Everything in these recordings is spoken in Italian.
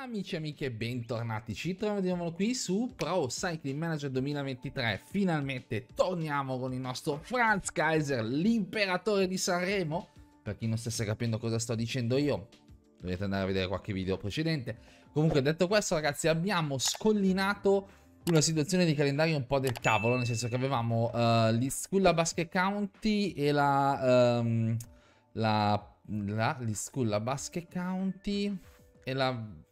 Amici e amiche, bentornati, ci troviamo qui su Pro Cycling Manager 2023, finalmente torniamo con il nostro Franz Kaiser, l'imperatore di Sanremo, per chi non stesse capendo cosa sto dicendo io, dovete andare a vedere qualche video precedente, comunque detto questo ragazzi abbiamo scollinato una situazione di calendario un po' del cavolo, nel senso che avevamo uh, eh, l'Isculla Basket County e la... Um, la, la l'Isculla Basket County e la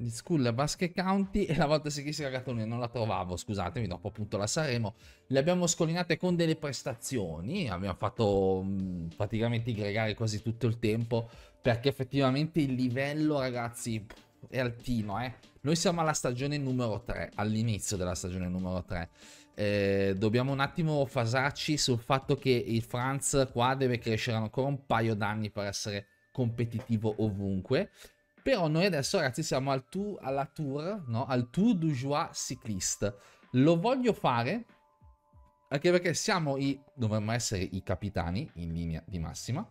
di School Basket County e la volta seguente ragazzone non la trovavo, scusatemi, dopo appunto la saremo. Le abbiamo scolinate con delle prestazioni, abbiamo fatto mh, mm, praticamente gregare quasi tutto il tempo perché effettivamente il livello ragazzi è altino, eh. Noi siamo alla stagione numero 3, all'inizio della stagione numero 3. Eh, dobbiamo un attimo fasarci sul fatto che il Franz qua deve crescere ancora un paio d'anni per essere competitivo ovunque però noi adesso ragazzi siamo al tour, alla tour, no? Al tour du joie cycliste. Lo voglio fare anche perché siamo i... dovremmo essere i capitani in linea di massima.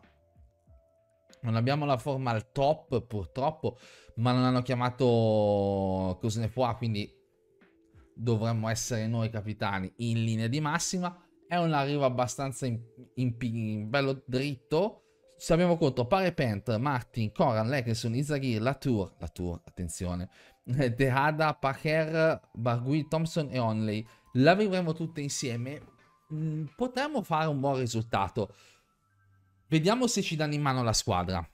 Non abbiamo la forma al top purtroppo, ma non hanno chiamato cosa ne può, quindi dovremmo essere noi capitani in linea di massima. È un arrivo abbastanza in, in, in bello dritto, ci abbiamo contro Pent, Martin, Coran, Legerson, Izagir, Latour, Latour, attenzione, Dehada, Pacher, Bargui, Thompson e Only. La vivremo tutte insieme. Mm, potremmo fare un buon risultato. Vediamo se ci danno in mano la squadra.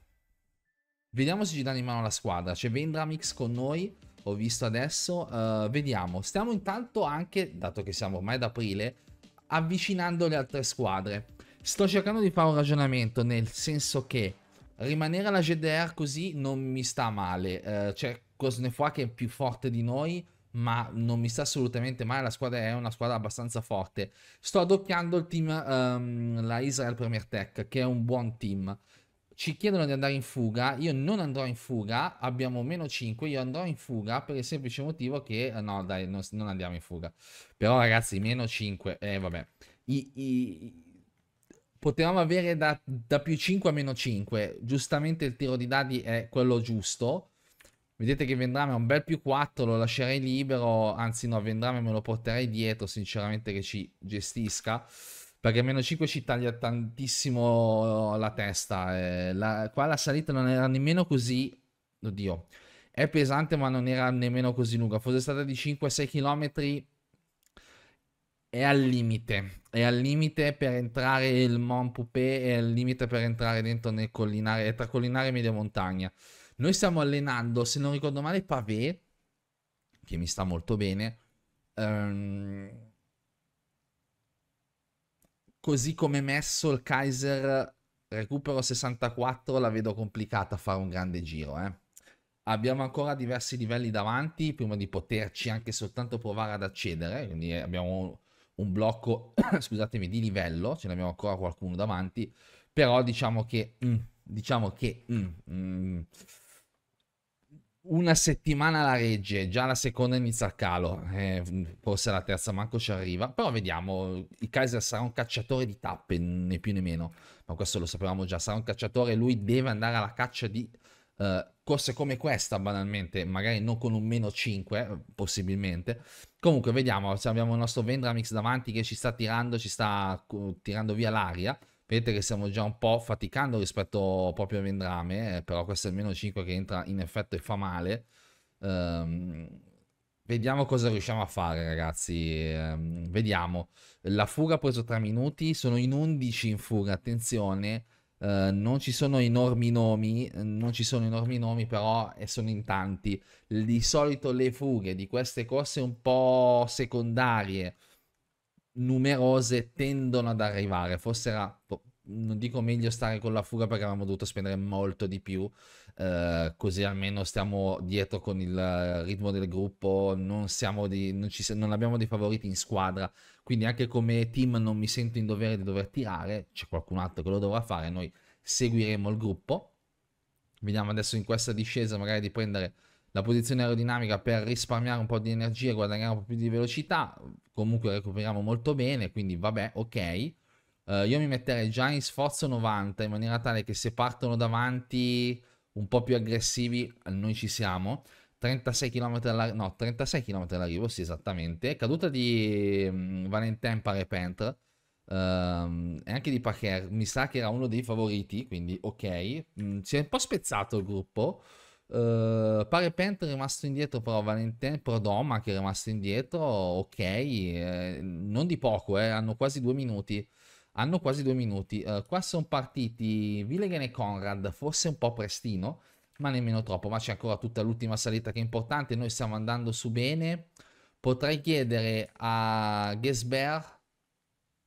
Vediamo se ci danno in mano la squadra. C'è Vendramix con noi, ho visto adesso. Uh, vediamo. Stiamo intanto anche, dato che siamo ormai ad aprile, avvicinando le altre squadre. Sto cercando di fare un ragionamento nel senso che rimanere alla GDR così non mi sta male. Eh, c'è cioè, Cosnefua che è più forte di noi, ma non mi sta assolutamente male. La squadra è una squadra abbastanza forte. Sto adocchiando il team, um, la Israel Premier Tech, che è un buon team. Ci chiedono di andare in fuga. Io non andrò in fuga. Abbiamo meno 5. Io andrò in fuga per il semplice motivo che. Eh, no, dai, non, non andiamo in fuga. Però, ragazzi, meno 5. Eh, vabbè. I, i, potevamo avere da, da, più 5 a meno 5. Giustamente il tiro di dadi è quello giusto. Vedete che Vendrame è un bel più 4, lo lascerei libero, anzi no, Vendrame me lo porterei dietro, sinceramente che ci gestisca, perché meno 5 ci taglia tantissimo la testa. Eh, la, qua la salita non era nemmeno così, oddio, è pesante ma non era nemmeno così lunga, fosse stata di 5-6 km è al limite, è al limite per entrare il Mont Poupé, è al limite per entrare dentro nel collinare, è tra collinare e media montagna. Noi stiamo allenando, se non ricordo male, Pavé, che mi sta molto bene, um, così come messo il Kaiser recupero 64, la vedo complicata fare un grande giro, eh. Abbiamo ancora diversi livelli davanti prima di poterci anche soltanto provare ad accedere, quindi abbiamo un blocco, scusatemi, di livello, ce l'abbiamo ancora qualcuno davanti, però diciamo che, mm, diciamo che mm, mm, una settimana la regge, già la seconda inizia il calo, eh, forse la terza manco ci arriva, però vediamo, il Kaiser sarà un cacciatore di tappe, né più né meno, ma questo lo sapevamo già, sarà un cacciatore, lui deve andare alla caccia di... Uh, corse come questa banalmente, magari non con un meno 5 eh, possibilmente. Comunque vediamo, abbiamo il nostro Vendramix davanti che ci sta tirando, ci sta tirando via l'aria. Vedete che stiamo già un po' faticando rispetto proprio a Vendrame, eh, però questo è il meno 5 che entra in effetto e fa male. Um, vediamo cosa riusciamo a fare ragazzi, um, vediamo. La fuga ha preso 3 minuti, sono in 11 in fuga, attenzione eh, non ci sono enormi nomi, eh, non ci sono enormi nomi, però e sono in tanti. Di solito le fughe di queste corse un po' secondarie, numerose, tendono ad arrivare. Forse era boh, non dico meglio stare con la fuga perché avremmo dovuto spendere molto di più, eh, così almeno stiamo dietro con il ritmo del gruppo, non, di, non, ci, non, abbiamo dei favoriti in squadra, quindi anche come team non mi sento in dovere di dover tirare, c'è qualcun altro che lo dovrà fare, noi seguiremo il gruppo. Vediamo adesso in questa discesa magari di prendere la posizione aerodinamica per risparmiare un po' di energia e guadagnare un po' più di velocità, comunque recuperiamo molto bene, quindi vabbè, ok Uh, io mi metterei già in sforzo 90 in maniera tale che se partono davanti un po' più aggressivi eh, noi ci siamo. 36 km all'arrivo, no, 36 km all'arrivo, sì esattamente. Caduta di mm, Valentin Parepentre uh, ehm, e anche di Pacher, mi sa che era uno dei favoriti, quindi ok. Mm, si è un po' spezzato il gruppo. Uh, eh, Parepent è rimasto indietro, però Valentin Prodoma che è rimasto indietro, ok, eh, non di poco, eh, hanno quasi due minuti hanno quasi due minuti. Uh, qua sono partiti Willegen e Conrad, forse un po' prestino, ma nemmeno troppo, ma c'è ancora tutta l'ultima salita che è importante, noi stiamo andando su bene. Potrei chiedere a Gesbert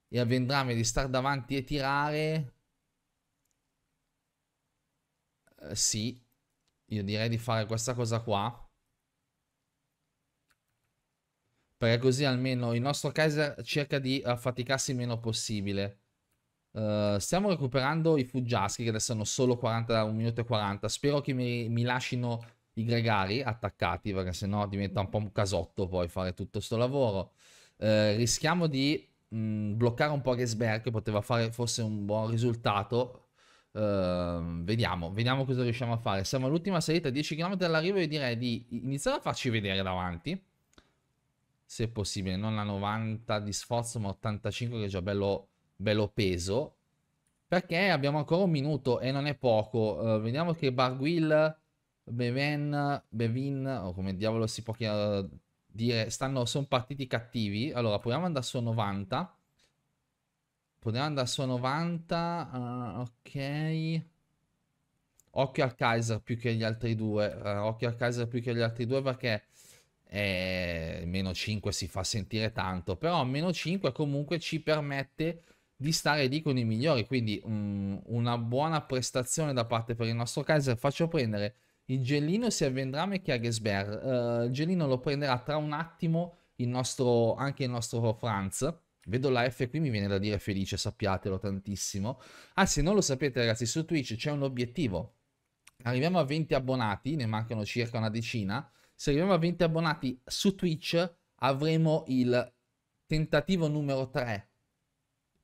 e a Vendrame di stare davanti e tirare. Uh, sì, io direi di fare questa cosa qua. Perché così almeno il nostro Kaiser cerca di affaticarsi il meno possibile. Uh, stiamo recuperando i Fuggiaschi che adesso hanno solo 40, 1 minuto e 40. Spero che mi, mi lasciano i gregari attaccati perché sennò diventa un po' un casotto poi fare tutto questo lavoro. Uh, rischiamo di mh, mm, bloccare un po' Gesberg che poteva fare forse un buon risultato. Uh, vediamo, vediamo cosa riusciamo a fare. Siamo all'ultima salita, 10 km all'arrivo e direi di iniziare a farci vedere davanti se possibile, non la 90 di sforzo, ma 85 che è già bello, bello peso. Perché abbiamo ancora un minuto e non è poco. Uh, vediamo che Barguil, Beven, Bevin, o come diavolo si può dire, stanno, sono partiti cattivi. Allora, proviamo ad andare su 90. Proviamo ad andare su 90. Uh, eh, ok. Occhio al Kaiser più che gli altri due. Uh, occhio al Kaiser più che gli altri due perché eh, meno 5 si fa sentire tanto, però meno 5 comunque ci permette di stare lì con i migliori, quindi um, una buona prestazione da parte per il nostro Kaiser. Faccio prendere il Gellino sia Vendrame che Agesber. Uh, eh, il Gellino lo prenderà tra un attimo il nostro, anche il nostro Franz. Vedo la F qui, mi viene da dire felice, sappiatelo tantissimo. Ah, se non lo sapete ragazzi, su Twitch c'è un obiettivo. Arriviamo a 20 abbonati, ne mancano circa una decina se arriviamo a 20 abbonati su Twitch avremo il tentativo numero 3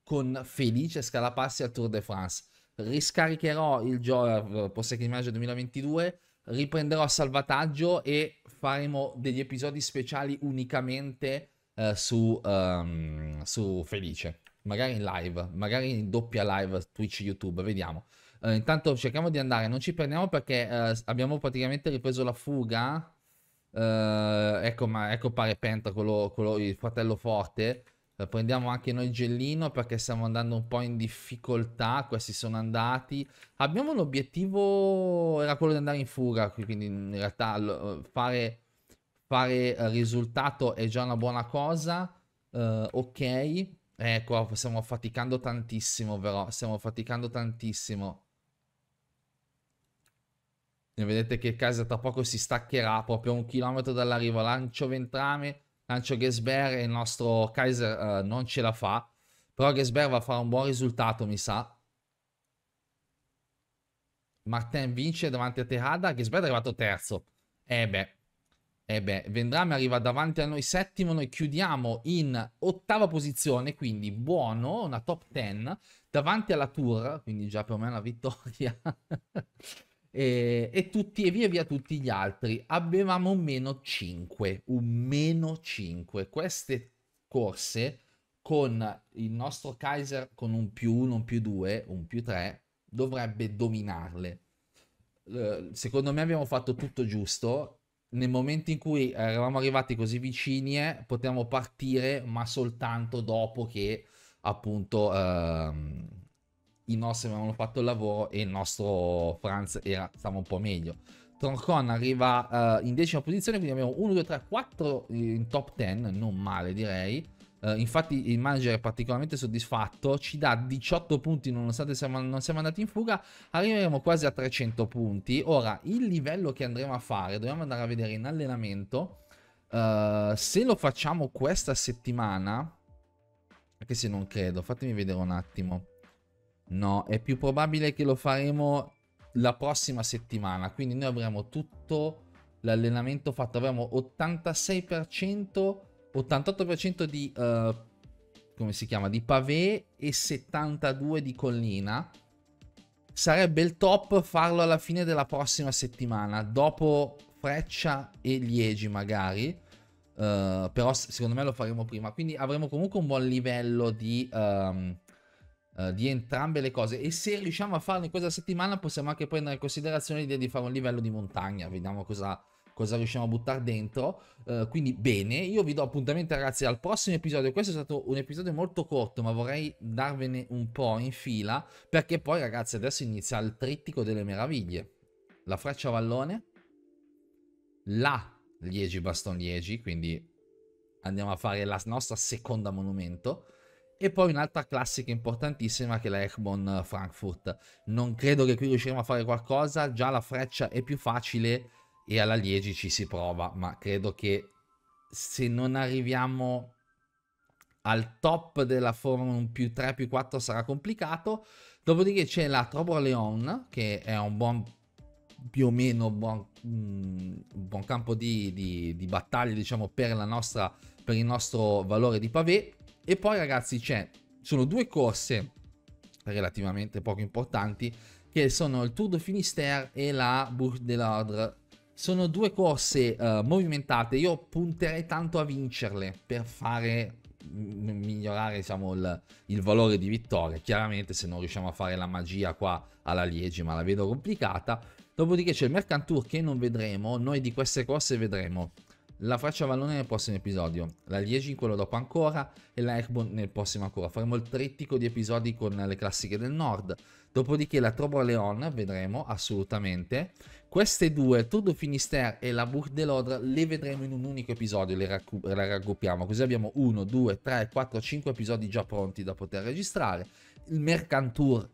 con Felice Scalapassi al Tour de France. Riscaricherò il gioco Posse che immagine 2022, riprenderò salvataggio e faremo degli episodi speciali unicamente eh, su, um, su Felice. Magari in live, magari in doppia live Twitch YouTube, vediamo. Uh, intanto cerchiamo di andare, non ci prendiamo perché uh, abbiamo praticamente ripreso la fuga Uh, ecco, ma, ecco pare Penta, quello, quello, il fratello forte. Uh, prendiamo anche noi Gellino perché stiamo andando un po' in difficoltà. Questi sono andati. Abbiamo un obiettivo, era quello di andare in fuga, quindi in realtà eh, fare, fare risultato è già una buona cosa. ok, ecco, stiamo faticando tantissimo, però stiamo faticando tantissimo vedete che Casa tra poco si staccherà proprio un chilometro dall'arrivo. Lancio Ventrame, lancio Gesber e il nostro Kaiser uh, non ce la fa. Però Gesber va a fare un buon risultato, mi sa. Martin vince davanti a Tejada. Gesber è arrivato terzo. E eh beh, eh beh, Vendrame arriva davanti a noi settimo. Noi chiudiamo in ottava posizione, quindi buono, una top 10. Davanti alla Tour, quindi già per me una vittoria. e, eh, e, tutti, e via via tutti gli altri. Avevamo un meno 5, un meno 5. Queste corse con il nostro Kaiser con un più 1, un più 2, un più 3 dovrebbe dominarle. Eh, secondo me abbiamo fatto tutto giusto. Nel momento in cui eravamo arrivati così vicini, eh, potevamo partire, ma soltanto dopo che appunto ehm, i nostri avevano fatto il lavoro e il nostro Franz era, stava un po' meglio. Troncon arriva uh, in decima posizione, quindi abbiamo 1, 2, 3, 4 in top 10, non male direi. Uh, infatti il manager è particolarmente soddisfatto, ci dà 18 punti nonostante siamo, non siamo andati in fuga, arriveremo quasi a 300 punti. Ora, il livello che andremo a fare, dobbiamo andare a vedere in allenamento, uh, se lo facciamo questa settimana, anche se non credo, fatemi vedere un attimo. No, è più probabile che lo faremo la prossima settimana, quindi noi avremo tutto l'allenamento fatto, avremo 86%, 88% di, uh, come si chiama, di pavé e 72% di collina. Sarebbe il top farlo alla fine della prossima settimana, dopo Freccia e Liegi magari. Uh, però secondo me lo faremo prima quindi avremo comunque un buon livello di um, eh, di entrambe le cose. E se riusciamo a farlo in questa settimana, possiamo anche prendere in considerazione l'idea di fare un livello di montagna. Vediamo cosa, cosa riusciamo a buttare dentro. Uh, quindi bene, io vi do appuntamento ragazzi al prossimo episodio. Questo è stato un episodio molto corto, ma vorrei darvene un po' in fila, perché poi ragazzi adesso inizia il trittico delle meraviglie. La freccia vallone, la Liegi Baston Liegi, quindi andiamo a fare la nostra seconda monumento. E poi un'altra classica importantissima che è la Eckbon Frankfurt. Non credo che qui riusciremo a fare qualcosa, già la freccia è più facile e alla Liegi ci si prova, ma credo che se non arriviamo al top della forma 1 più 3 più 4 sarà complicato. Dopodiché c'è la Leon, che è un buon più o meno buon, mh, mm, buon campo di, di, di battaglia diciamo per, nostra, per il nostro valore di pavé e poi ragazzi c'è, sono due corse relativamente poco importanti che sono il Tour de Finistère e la Bourg de l'Ordre. Sono due corse uh, movimentate, io punterei tanto a vincerle per fare mm, migliorare diciamo, il, il, valore di vittoria. Chiaramente se non riusciamo a fare la magia qua alla Liegi, ma la vedo complicata. Dopodiché c'è il Mercantour che non vedremo, noi di queste corse vedremo la freccia vallone nel prossimo episodio, la Liegi in quello dopo ancora e la Airborne nel prossimo ancora. Faremo il trittico di episodi con le classiche del nord. Dopodiché la Trobo Leon vedremo assolutamente. Queste due, Tour du Finistère e la Bourg de l'Odre, le vedremo in un unico episodio, le, le raggruppiamo. Così abbiamo 1, 2, 3, 4, 5 episodi già pronti da poter registrare. Il Mercantour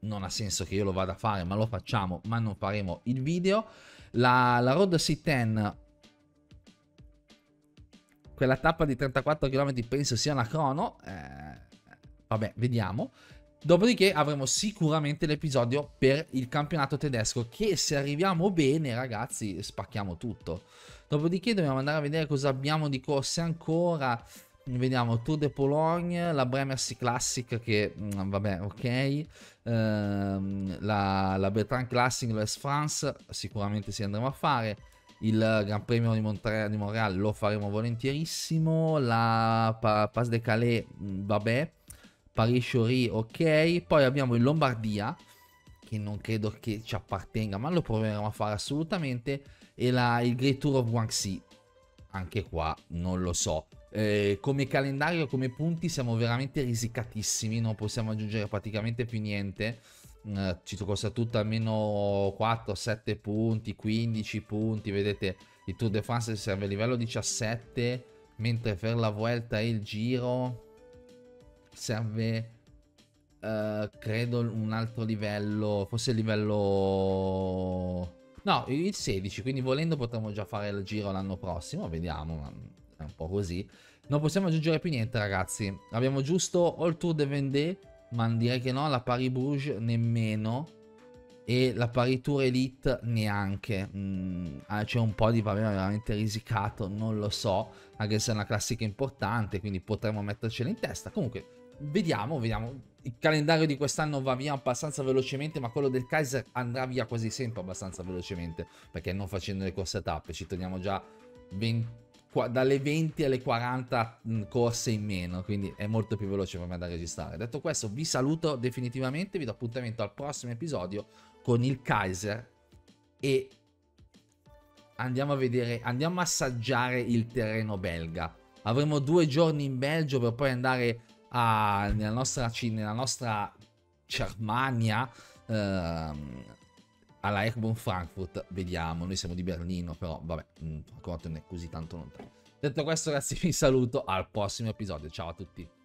non ha senso che io lo vada a fare, ma lo facciamo, ma non faremo il video. La, la Road C10 quella tappa di 34 km penso sia una crono. Eh, vabbè, vediamo. Dopodiché avremo sicuramente l'episodio per il campionato tedesco che se arriviamo bene ragazzi spacchiamo tutto. Dopodiché dobbiamo andare a vedere cosa abbiamo di corse ancora. Vediamo Tour de Pologne, la Bremersi Classic che mm, vabbè ok, ehm, la, la Bertrand Classic, l'Est France sicuramente si andremo a fare il Gran Premio di, Montre- di Montreal lo faremo volentierissimo, la pa- Pas de Calais, mm, vabbè, Paris-Chory, ok, poi abbiamo in Lombardia, che non credo che ci appartenga, ma lo proveremo a fare assolutamente, e la, il Great Tour of Guangxi, anche qua non lo so. Eh, come calendario, come punti siamo veramente risicatissimi, non possiamo aggiungere praticamente più niente. Mm, ci costa tutto almeno 4, 7 punti, 15 punti, vedete il Tour de France serve a livello 17, mentre per la Vuelta e il Giro serve eh, credo un altro livello, forse il livello... No, il 16, quindi volendo potremmo già fare il giro l'anno prossimo, vediamo, ma è un po' così. Non possiamo aggiungere più niente ragazzi, abbiamo giusto All Tour de Vendée ma direi che no, la Paris Bruges nemmeno e la Tour elite neanche mm, ah, c'è un po' di vabbè veramente risicato non lo so anche se è una classica importante quindi potremmo mettercela in testa comunque vediamo vediamo il calendario di quest'anno va via abbastanza velocemente ma quello del Kaiser andrà via quasi sempre abbastanza velocemente perché non facendo le corse a tappe ci torniamo già 20 dalle 20 alle 40 mm, corse in meno, quindi è molto più veloce per me da registrare. Detto questo, vi saluto definitivamente, vi do appuntamento al prossimo episodio con il Kaiser e andiamo a vedere, andiamo a assaggiare il terreno belga. Avremo due giorni in Belgio per poi andare a, nella, nostra, nella nostra Germania. Ehm, alla Airborne Frankfurt, vediamo, noi siamo di Berlino, però vabbè, mm, Frankfurt non è così tanto lontano. Detto questo ragazzi vi saluto, al prossimo episodio, ciao a tutti.